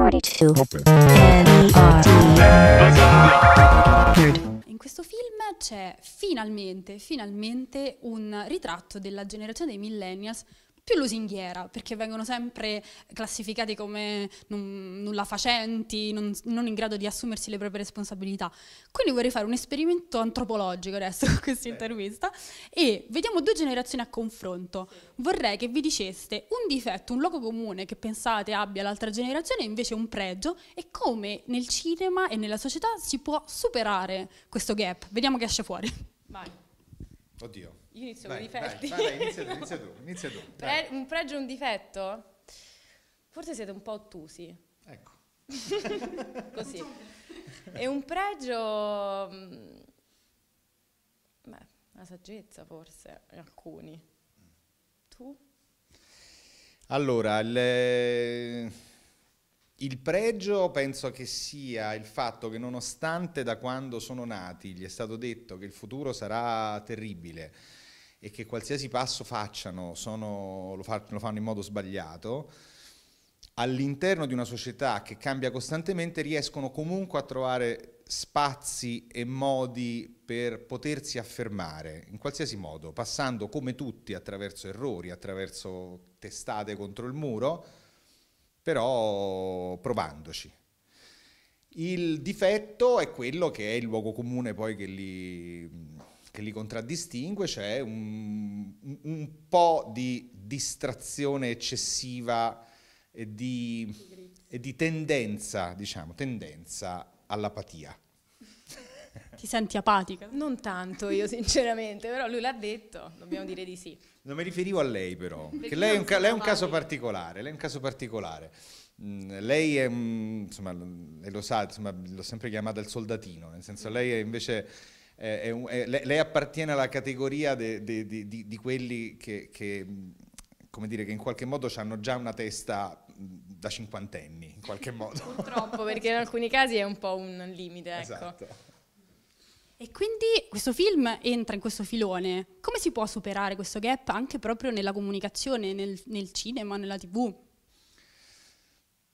In questo film c'è finalmente, finalmente un ritratto della generazione dei millennials più lusinghiera, perché vengono sempre classificati come non, nulla facenti, non, non, in grado di assumersi le proprie responsabilità. Quindi vorrei fare un esperimento antropologico adesso con questa intervista e vediamo due generazioni a confronto. Vorrei che vi diceste un difetto, un luogo comune che pensate abbia l'altra generazione e invece un pregio e come nel cinema e nella società si può superare questo gap. Vediamo che esce fuori. Vai. Oddio. Io inizio con i difetti. Vai, inizia tu, inizia tu. Inizia tu Pre- un pregio e un difetto? Forse siete un po' ottusi. Ecco. Così. E un pregio... Mm, beh, la saggezza forse, alcuni. Tu? Allora, le... Il pregio penso che sia il fatto che nonostante da quando sono nati gli è stato detto che il futuro sarà terribile e che qualsiasi passo facciano sono, lo, fa, lo fanno in modo sbagliato, all'interno di una società che cambia costantemente riescono comunque a trovare spazi e modi per potersi affermare in qualsiasi modo, passando come tutti attraverso errori, attraverso testate contro il muro, però provandoci. Il difetto è quello che è il luogo comune poi che li, che li contraddistingue, cioè un, un, po' di distrazione eccessiva e di, e di tendenza, diciamo, tendenza all'apatia. Ti senti apatica? Non tanto io sinceramente, però lui l'ha detto, dobbiamo dire di sì. Non mi riferivo a lei però, perché, lei, è un, lei, è un caso particolare, lei è un caso particolare. Mm, lei è, insomma, lo sa, insomma, l'ho sempre chiamata il soldatino, nel senso mm. lei è invece... È, è, lei appartiene alla categoria di, quelli che, che, mm, dire, che in qualche modo hanno già una testa da cinquantenni, in qualche modo. Purtroppo, perché in alcuni casi è un po' un limite, ecco. Esatto. E quindi questo film entra in questo filone. Come si può superare questo gap anche proprio nella comunicazione, nel, nel cinema, nella tv?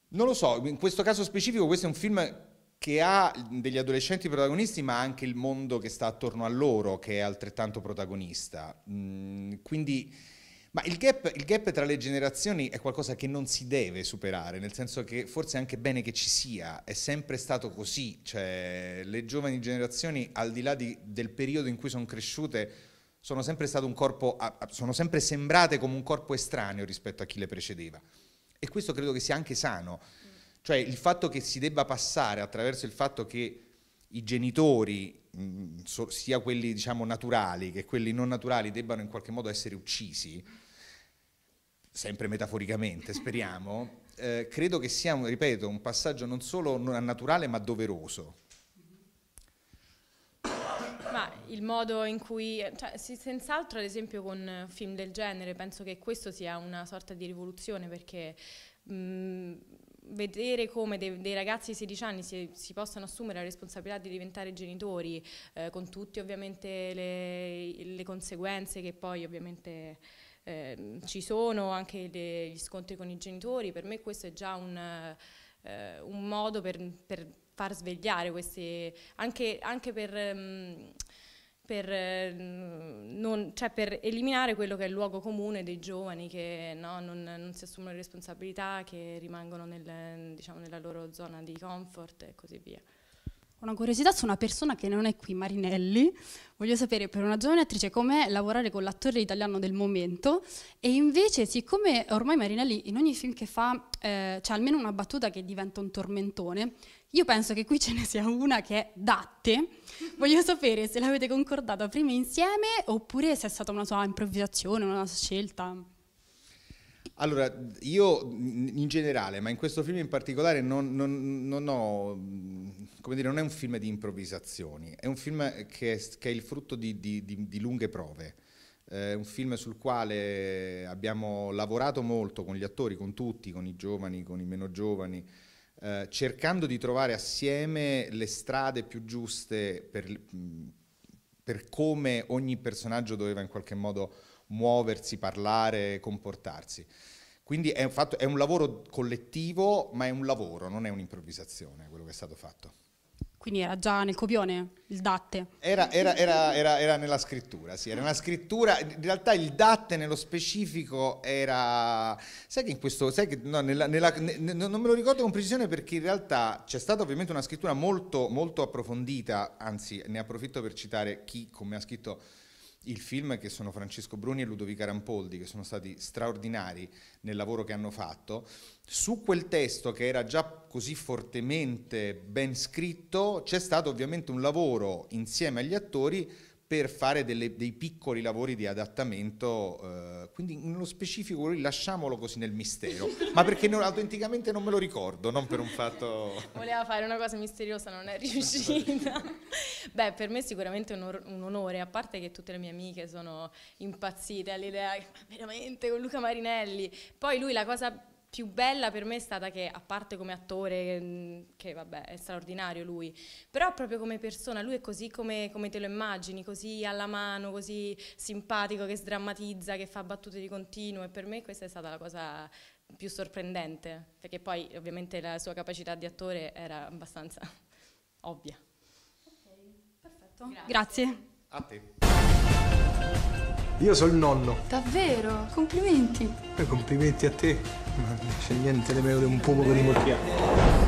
Non lo so, in questo caso specifico questo è un film che ha degli adolescenti protagonisti, ma anche il mondo che sta attorno a loro, che è altrettanto protagonista. Mm, quindi ma il gap, il gap, tra le generazioni è qualcosa che non si deve superare, nel senso che forse è anche bene che ci sia, è sempre stato così, cioè le giovani generazioni al di là di, del periodo in cui sono cresciute sono sempre, un corpo, sono sempre sembrate come un corpo estraneo rispetto a chi le precedeva e questo credo che sia anche sano, cioè il fatto che si debba passare attraverso il fatto che i genitori mm, sia quelli diciamo naturali che quelli non naturali debbano in qualche modo essere uccisi sempre metaforicamente, speriamo, eh, credo che sia, ripeto, un passaggio non solo naturale ma doveroso. Ma il modo in cui, cioè, senz'altro ad esempio con film del genere, penso che questo sia una sorta di rivoluzione perché mh, mm, vedere come dei, dei, ragazzi di 16 anni si, si, possano assumere la responsabilità di diventare genitori, eh, con tutte ovviamente le, le, conseguenze che poi ovviamente Ehm, ci sono anche le, gli scontri con i genitori, per me questo è già un, eh, un modo per, per, far svegliare queste, anche, anche per... Mm, per, mm, non, cioè per, eliminare quello che è il luogo comune dei giovani che no, non, non, si assumono le responsabilità, che rimangono nel, diciamo, nella loro zona di comfort e così via una curiosità su una persona che non è qui, Marinelli. Voglio sapere per una giovane attrice com'è lavorare con l'attore italiano del momento e invece siccome ormai Marinelli in ogni film che fa eh, c'è almeno una battuta che diventa un tormentone, io penso che qui ce ne sia una che è Datte. Voglio sapere se l'avete concordata prima insieme oppure se è stata una sua improvvisazione, una sua scelta. Allora, io in generale, ma in questo film in particolare, non, non, non ho come dire, non è un film di improvvisazioni, è un film che è, che è il frutto di, di, di, di lunghe prove. È eh, un film sul quale abbiamo lavorato molto con gli attori, con tutti, con i giovani, con i meno giovani, eh, cercando di trovare assieme le strade più giuste per, per come ogni personaggio doveva in qualche modo muoversi, parlare, comportarsi. Quindi è un, fatto, è un, lavoro collettivo, ma è un lavoro, non è un'improvvisazione quello che è stato fatto. Quindi era già nel copione il datte. Era, era, era, era, nella scrittura, sì, era una scrittura. In realtà il datte nello specifico era. Sai che in questo. Sai che, no, nella, nella, ne, non me lo ricordo con precisione perché in realtà c'è stata ovviamente una scrittura molto, molto approfondita, anzi ne approfitto per citare chi, come ha scritto il film che sono Francesco Bruni e Ludovica Rampoldi, che sono stati straordinari nel lavoro che hanno fatto, su quel testo che era già così fortemente ben scritto c'è stato ovviamente un lavoro insieme agli attori per fare delle, dei piccoli lavori di adattamento, eh, quindi nello specifico lasciamolo così nel mistero, ma perché non, autenticamente non me lo ricordo, non per un fatto... Voleva fare una cosa misteriosa, non è riuscita. Beh, per me è sicuramente un, un, onore, a parte che tutte le mie amiche sono impazzite all'idea, veramente, con Luca Marinelli. Poi lui la cosa più bella per me è stata che, a parte come attore, mm, che vabbè è straordinario lui, però proprio come persona, lui è così come, come te lo immagini, così alla mano, così simpatico, che sdrammatizza, che fa battute di continuo e per me questa è stata la cosa più sorprendente, perché poi ovviamente la sua capacità di attore era abbastanza ovvia. Ok, perfetto. Grazie. Grazie. A te. Io sono il nonno. Davvero? Complimenti. E complimenti a te. Ma non c'è niente di meglio di un pomodoro di morchiato.